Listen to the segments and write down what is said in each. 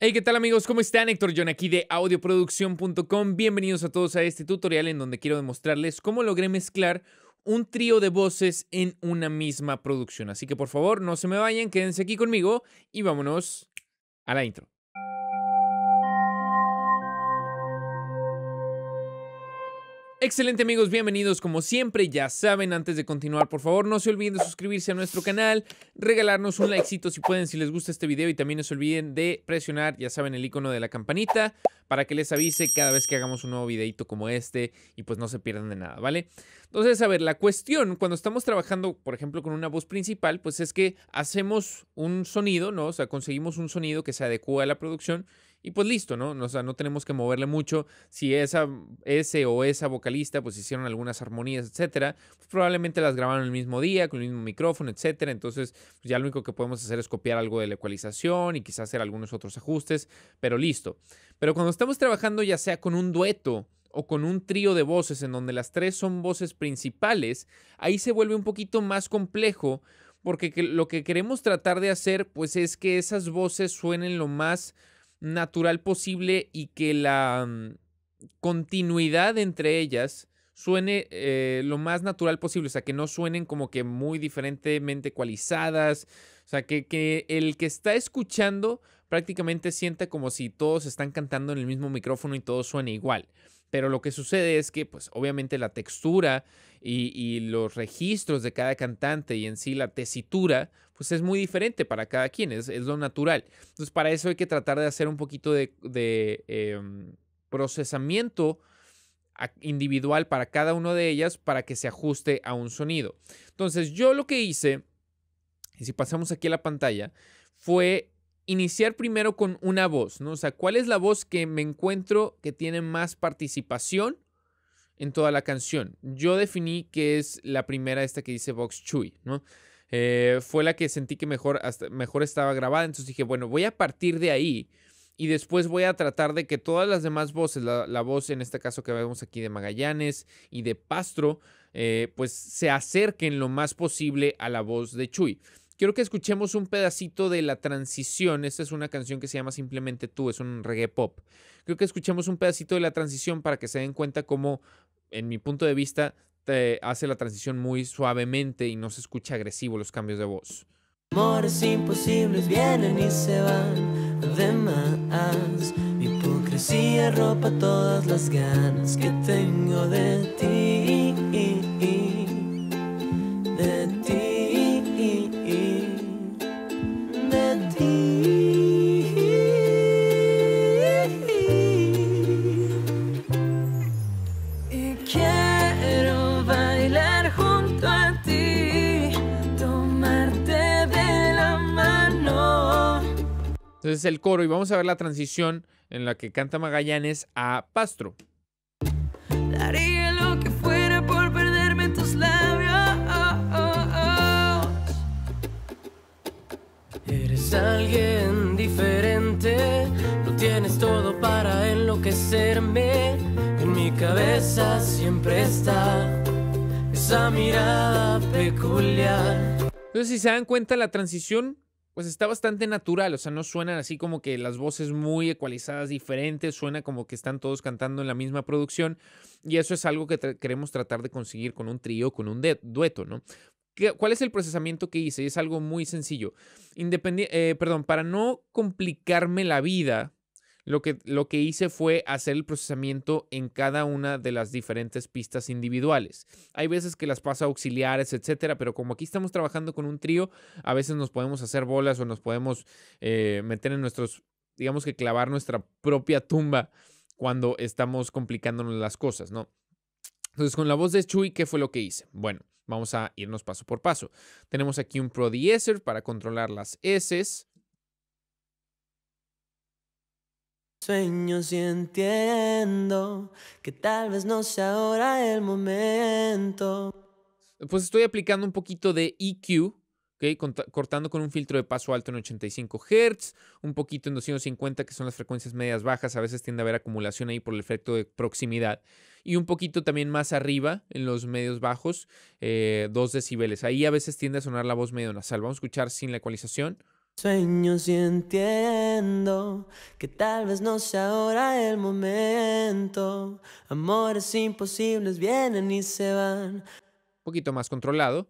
Hey, ¿qué tal amigos? ¿Cómo están? Héctor John aquí de audioproducción.com. Bienvenidos a todos a este tutorial en donde quiero demostrarles cómo logré mezclar un trío de voces en una misma producción. Así que por favor, no se me vayan, quédense aquí conmigo y vámonos a la intro. Excelente amigos, bienvenidos como siempre, ya saben, antes de continuar por favor no se olviden de suscribirse a nuestro canal, regalarnos un likecito si pueden, si les gusta este video y también no se olviden de presionar, ya saben, el icono de la campanita para que les avise cada vez que hagamos un nuevo videito como este y pues no se pierdan de nada, ¿vale? Entonces, a ver, la cuestión cuando estamos trabajando, por ejemplo, con una voz principal, pues es que hacemos un sonido, ¿no? O sea, conseguimos un sonido que se adecua a la producción y pues listo, ¿no? O sea, no tenemos que moverle mucho. Si esa, ese o esa vocalista pues hicieron algunas armonías, etcétera, pues probablemente las grabaron el mismo día, con el mismo micrófono, etcétera. Entonces, pues ya lo único que podemos hacer es copiar algo de la ecualización y quizás hacer algunos otros ajustes, pero listo. Pero cuando estamos trabajando ya sea con un dueto, o con un trío de voces en donde las tres son voces principales, ahí se vuelve un poquito más complejo porque lo que queremos tratar de hacer pues es que esas voces suenen lo más natural posible y que la mm, continuidad entre ellas suene eh, lo más natural posible, o sea, que no suenen como que muy diferentemente cualizadas, o sea, que, que, el que está escuchando prácticamente sienta como si todos están cantando en el mismo micrófono y todo suene igual. Pero lo que sucede es que, pues obviamente la textura y, los registros de cada cantante y en sí la tesitura, pues es muy diferente para cada quien, es, lo natural. Entonces, para eso hay que tratar de hacer un poquito de, em, procesamiento individual para cada una de ellas para que se ajuste a un sonido. Entonces, yo lo que hice, y si pasamos aquí a la pantalla, fue iniciar primero con una voz, ¿no? O sea, ¿cuál es la voz que me encuentro que tiene más participación en toda la canción? Yo definí que es la primera esta que dice Vox Chuy, ¿no? Eh, fue la que sentí que mejor, mejor estaba grabada, entonces dije, bueno, voy a partir de ahí y después voy a tratar de que todas las demás voces, la, voz en este caso que vemos aquí de Magallanes y de Pastro, eh, pues se acerquen lo más posible a la voz de Chuy. Quiero que escuchemos un pedacito de la transición. Esta es una canción que se llama Simplemente tú, es un reggae pop. Quiero que escuchemos un pedacito de la transición para que se den cuenta cómo, en mi punto de vista, hace la transición muy suavemente y no se escucha agresivo los cambios de voz. imposibles vienen y se van, hipocresía ropa todas las ganas que vamos a ver la transición en la que canta Magallanes a Pastro. Daría lo que fuera por perderme en tus labios. Eres alguien diferente, No tienes todo para enloquecerme. En mi cabeza siempre está esa mirada peculiar. Entonces, si se dan cuenta, la transición pues está bastante natural, o sea, no suenan así como que las voces muy ecualizadas diferentes, suena como que están todos cantando en la misma producción y eso es algo que queremos tratar de conseguir con un trío, con un dueto, ¿no? ¿Cuál es el procesamiento que hice? es algo muy sencillo. Independiente, eh, perdón, para no complicarme la vida lo que, lo que hice fue hacer el procesamiento en cada una de las diferentes pistas individuales. Hay veces que las pasa auxiliares, etcétera, pero como aquí estamos trabajando con un trío, a veces nos podemos hacer bolas o nos podemos eh, meter en nuestros, digamos que clavar nuestra propia tumba cuando estamos complicándonos las cosas, ¿no? Entonces, con la voz de Chuy, ¿qué fue lo que hice? Bueno, vamos a irnos paso por paso. Tenemos aquí un Pro para controlar las S. Sueños y entiendo que tal vez no sea ahora el momento. Pues estoy aplicando un poquito de EQ, Okay, cortando con un filtro de paso alto en 85 Hz, un poquito en 250 que son las frecuencias medias bajas, a veces tiende a haber acumulación ahí por el efecto de proximidad, y un poquito también más arriba en los medios bajos, eh, Dos 2 decibeles. Ahí a veces tiende a sonar la voz medio nasal. Vamos a escuchar sin la ecualización. Sueños y entiendo que tal vez no sea ahora el momento. Amores imposibles vienen y se van. Un poquito más controlado.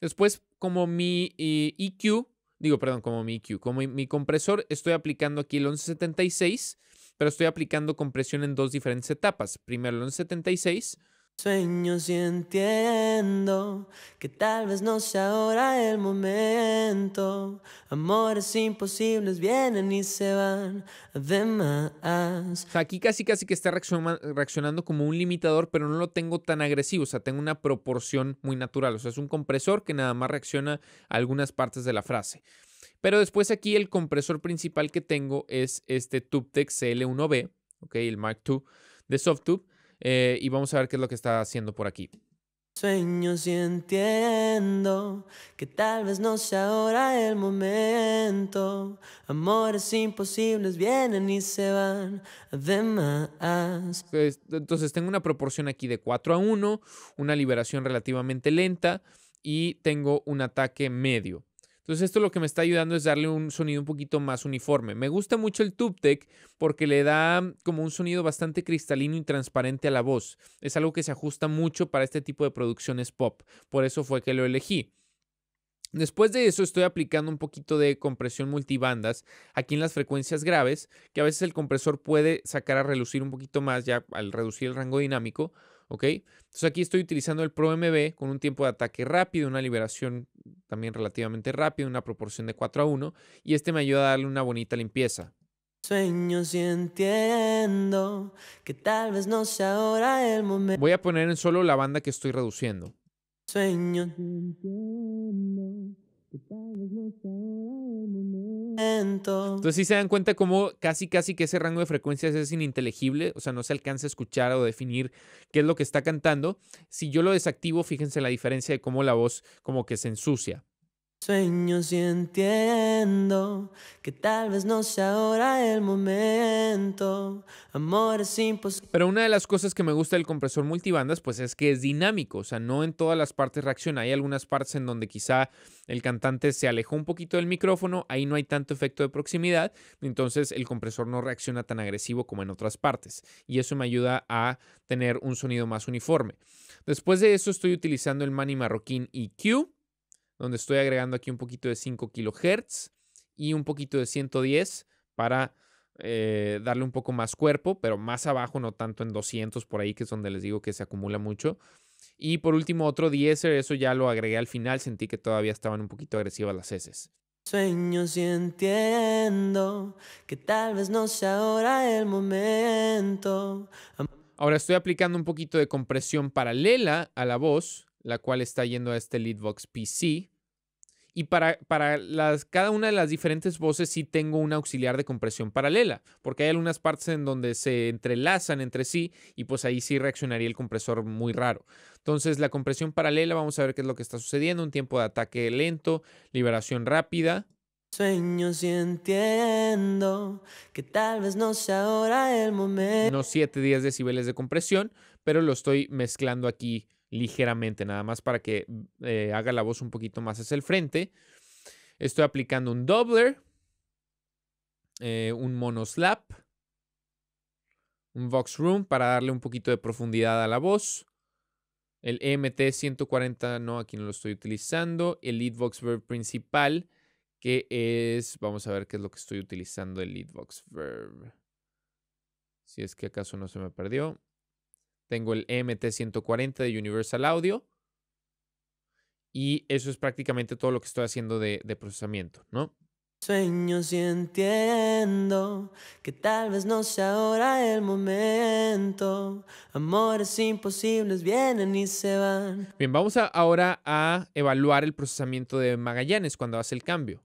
Después, como mi EQ, eh, e digo, perdón, como mi EQ, como mi, mi compresor, estoy aplicando aquí el 1176, pero estoy aplicando compresión en dos diferentes etapas. Primero el 1176 Sueños y entiendo que tal vez no sea ahora el momento. Amores imposibles vienen y se van. aquí casi casi que está reaccionando como un limitador, pero no lo tengo tan agresivo. O sea, tengo una proporción muy natural. O sea, es un compresor que nada más reacciona a algunas partes de la frase. Pero después aquí el compresor principal que tengo es este TubeTech CL1B, ok, el Mark II de SoftTube eh, y vamos a ver qué es lo que está haciendo por aquí. Sueños y entiendo que tal vez no sea ahora el momento. Amores imposibles vienen y se van. Además. Entonces tengo una proporción aquí de 4 a 1, una liberación relativamente lenta y tengo un ataque medio. Entonces esto lo que me está ayudando es darle un sonido un poquito más uniforme. Me gusta mucho el Tubetech porque le da como un sonido bastante cristalino y transparente a la voz. Es algo que se ajusta mucho para este tipo de producciones pop. Por eso fue que lo elegí. Después de eso estoy aplicando un poquito de compresión multibandas aquí en las frecuencias graves, que a veces el compresor puede sacar a relucir un poquito más ya al reducir el rango dinámico, ¿ok? Entonces aquí estoy utilizando el Pro MB con un tiempo de ataque rápido, una liberación también relativamente rápido, una proporción de 4 a 1, y este me ayuda a darle una bonita limpieza. que tal vez no sea ahora el Voy a poner en solo la banda que estoy reduciendo. Sueño que tal vez no sea entonces si se dan cuenta como casi casi que ese rango de frecuencias es ininteligible, o sea, no se alcanza a escuchar o definir qué es lo que está cantando. Si yo lo desactivo, fíjense la diferencia de cómo la voz como que se ensucia. Sueños y entiendo que tal vez no sea ahora el momento. Amor Pero una de las cosas que me gusta del compresor multibandas, pues es que es dinámico, o sea, no en todas las partes reacciona. Hay algunas partes en donde quizá el cantante se alejó un poquito del micrófono, ahí no hay tanto efecto de proximidad, entonces el compresor no reacciona tan agresivo como en otras partes. Y eso me ayuda a tener un sonido más uniforme. Después de eso estoy utilizando el Mani Marroquín EQ donde estoy agregando aquí un poquito de 5 kHz y un poquito de 110 para eh, darle un poco más cuerpo, pero más abajo, no tanto en 200 por ahí, que es donde les digo que se acumula mucho. Y por último, otro 10, eso ya lo agregué al final, sentí que todavía estaban un poquito agresivas las S. Sueño que tal vez no sea ahora el momento. Ahora estoy aplicando un poquito de compresión paralela a la voz la cual está yendo a este Leadbox PC. Y para, para las, cada una de las diferentes voces sí tengo un auxiliar de compresión paralela, porque hay algunas partes en donde se entrelazan entre sí y pues ahí sí reaccionaría el compresor muy raro. Entonces la compresión paralela, vamos a ver qué es lo que está sucediendo, un tiempo de ataque lento, liberación rápida. Sueño sintiendo que tal vez no sea ahora el momento. Unos 7-10 decibeles de compresión, pero lo estoy mezclando aquí ligeramente, nada más para que eh, haga la voz un poquito más hacia el frente. Estoy aplicando un doubler, eh, un un slap, un vox room para darle un poquito de profundidad a la voz. El EMT 140, no, aquí no lo estoy utilizando. El lead vox verb principal, que es, vamos a ver qué es lo que estoy utilizando el lead vox verb. Si es que acaso no se me perdió. Tengo el MT140 de Universal Audio. Y eso es prácticamente todo lo que estoy haciendo de, procesamiento, ¿no? Sueños y entiendo que tal vez no sea ahora el momento. Amores imposibles vienen y se van. Bien, vamos ahora a evaluar el procesamiento de Magallanes cuando hace el cambio.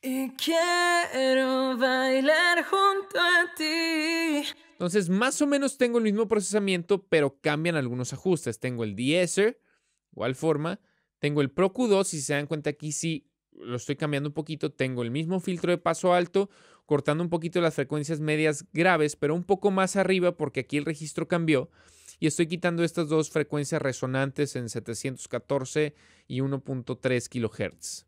Y quiero bailar junto a ti. Entonces, más o menos tengo el mismo procesamiento, pero cambian algunos ajustes. Tengo el Deezer, igual forma. Tengo el Pro Q2, si se dan cuenta aquí sí lo estoy cambiando un poquito. Tengo el mismo filtro de paso alto, cortando un poquito las frecuencias medias graves, pero un poco más arriba porque aquí el registro cambió. Y estoy quitando estas dos frecuencias resonantes en 714 y 1.3 kHz.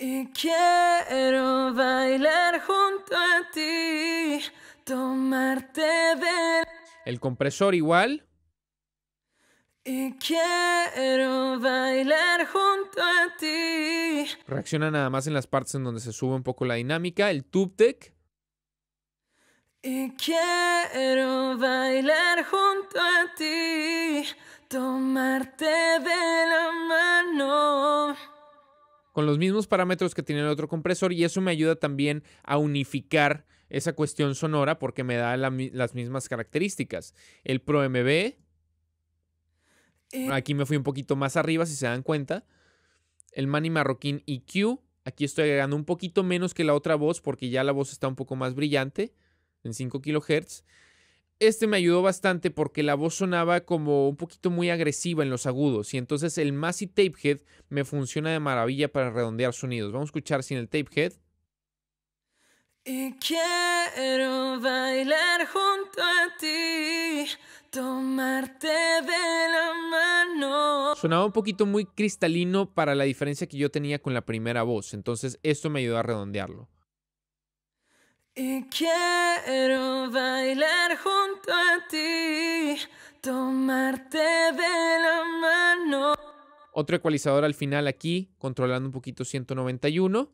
Y quiero bailar junto a ti Tomarte de... El compresor igual. Y quiero bailar junto a ti. Reacciona nada más en las partes en donde se sube un poco la dinámica. El tubtec. Y quiero bailar junto a ti, tomarte de la mano. Con los mismos parámetros que tiene el otro compresor y eso me ayuda también a unificar esa cuestión sonora porque me da las mismas características. El Pro MB, eh. aquí me fui un poquito más arriba si se dan cuenta. El Manny Marroquín EQ, aquí estoy agregando un poquito menos que la otra voz porque ya la voz está un poco más brillante en 5 kHz. Este me ayudó bastante porque la voz sonaba como un poquito muy agresiva en los agudos y entonces el Tape Tapehead me funciona de maravilla para redondear sonidos. Vamos a escuchar sin el Tapehead. Y quiero bailar junto a ti, tomarte de la mano. Sonaba un poquito muy cristalino para la diferencia que yo tenía con la primera voz, entonces esto me ayudó a redondearlo. Y quiero bailar junto a ti, tomarte de la mano. Otro ecualizador al final aquí, controlando un poquito 191.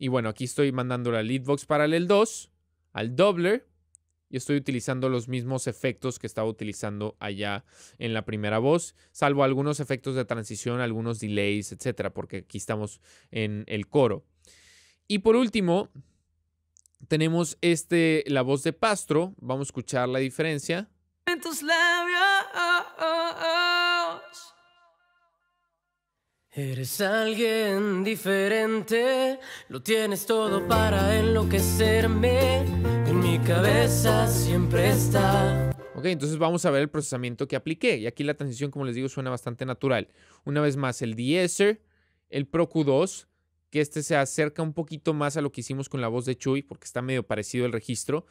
Y bueno, aquí estoy mandando la leadbox paralel 2 al doubler y estoy utilizando los mismos efectos que estaba utilizando allá en la primera voz, salvo algunos efectos de transición, algunos delays, etcétera, porque aquí estamos en el coro. Y por último, tenemos este la voz de Pastro, vamos a escuchar la diferencia. Eres alguien diferente, lo tienes todo para enloquecerme, en mi cabeza siempre está. Ok, entonces vamos a ver el procesamiento que apliqué. Y aquí la transición, como les digo, suena bastante natural. Una vez más, el deesser, el Pro Q2, que este se acerca un poquito más a lo que hicimos con la voz de Chuy, porque está medio parecido el registro.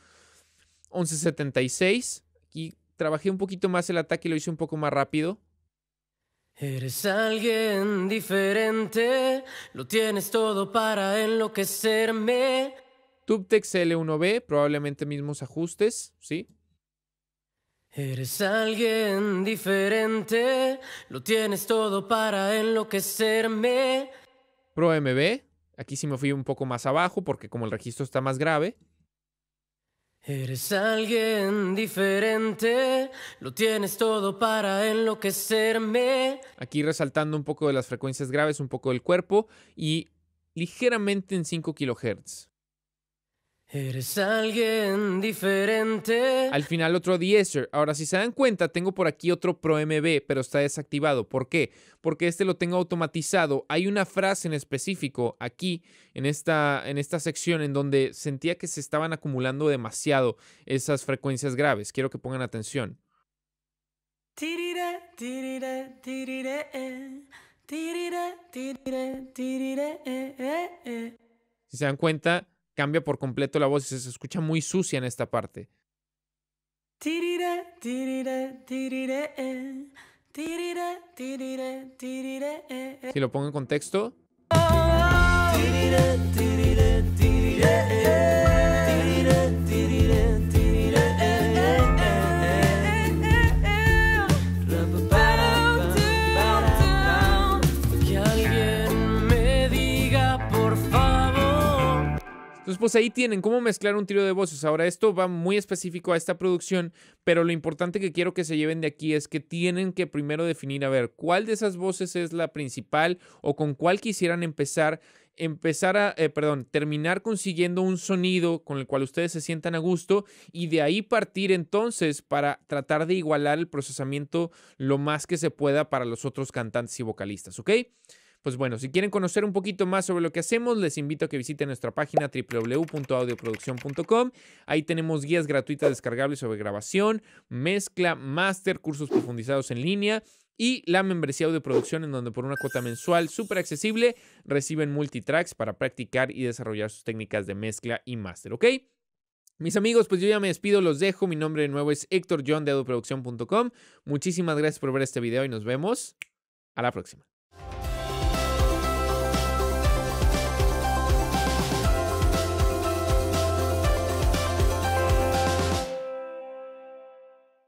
1176, aquí trabajé un poquito más el ataque y lo hice un poco más rápido. Eres alguien diferente, lo tienes todo para enloquecerme. Tubtex L1B, probablemente mismos ajustes, ¿sí? Eres alguien diferente, lo tienes todo para enloquecerme. Pro MB, aquí sí me fui un poco más abajo porque como el registro está más grave. Eres alguien diferente, lo tienes todo para enloquecerme. Aquí resaltando un poco de las frecuencias graves, un poco del cuerpo y ligeramente en 5 kHz. Eres alguien diferente. Al final otro Deezer. Ahora, si se dan cuenta, tengo por aquí otro ProMB, pero está desactivado. ¿Por qué? Porque este lo tengo automatizado. Hay una frase en específico aquí, en esta, en esta sección, en donde sentía que se estaban acumulando demasiado esas frecuencias graves. Quiero que pongan atención. Si se dan cuenta, cambia por completo la voz y se escucha muy sucia en esta parte. Eh. Eh, eh. Si lo pongo en contexto. pues ahí tienen cómo mezclar un tiro de voces. Ahora, esto va muy específico a esta producción, pero lo importante que quiero que se lleven de aquí es que tienen que primero definir, a ver, cuál de esas voces es la principal o con cuál quisieran empezar empezar a, eh, perdón, terminar consiguiendo un sonido con el cual ustedes se sientan a gusto y de ahí partir entonces para tratar de igualar el procesamiento lo más que se pueda para los otros cantantes y vocalistas, ¿ok? Pues bueno, si quieren conocer un poquito más sobre lo que hacemos, les invito a que visiten nuestra página www.audioproduccion.com. Ahí tenemos guías gratuitas descargables sobre grabación, mezcla, máster, cursos profundizados en línea y la membresía de producción en donde por una cuota mensual súper accesible reciben multitracks para practicar y desarrollar sus técnicas de mezcla y máster, ¿ok? Mis amigos, pues yo ya me despido, los dejo. Mi nombre de nuevo es Héctor John de audioproducción.com. Muchísimas gracias por ver este video y nos vemos a la próxima.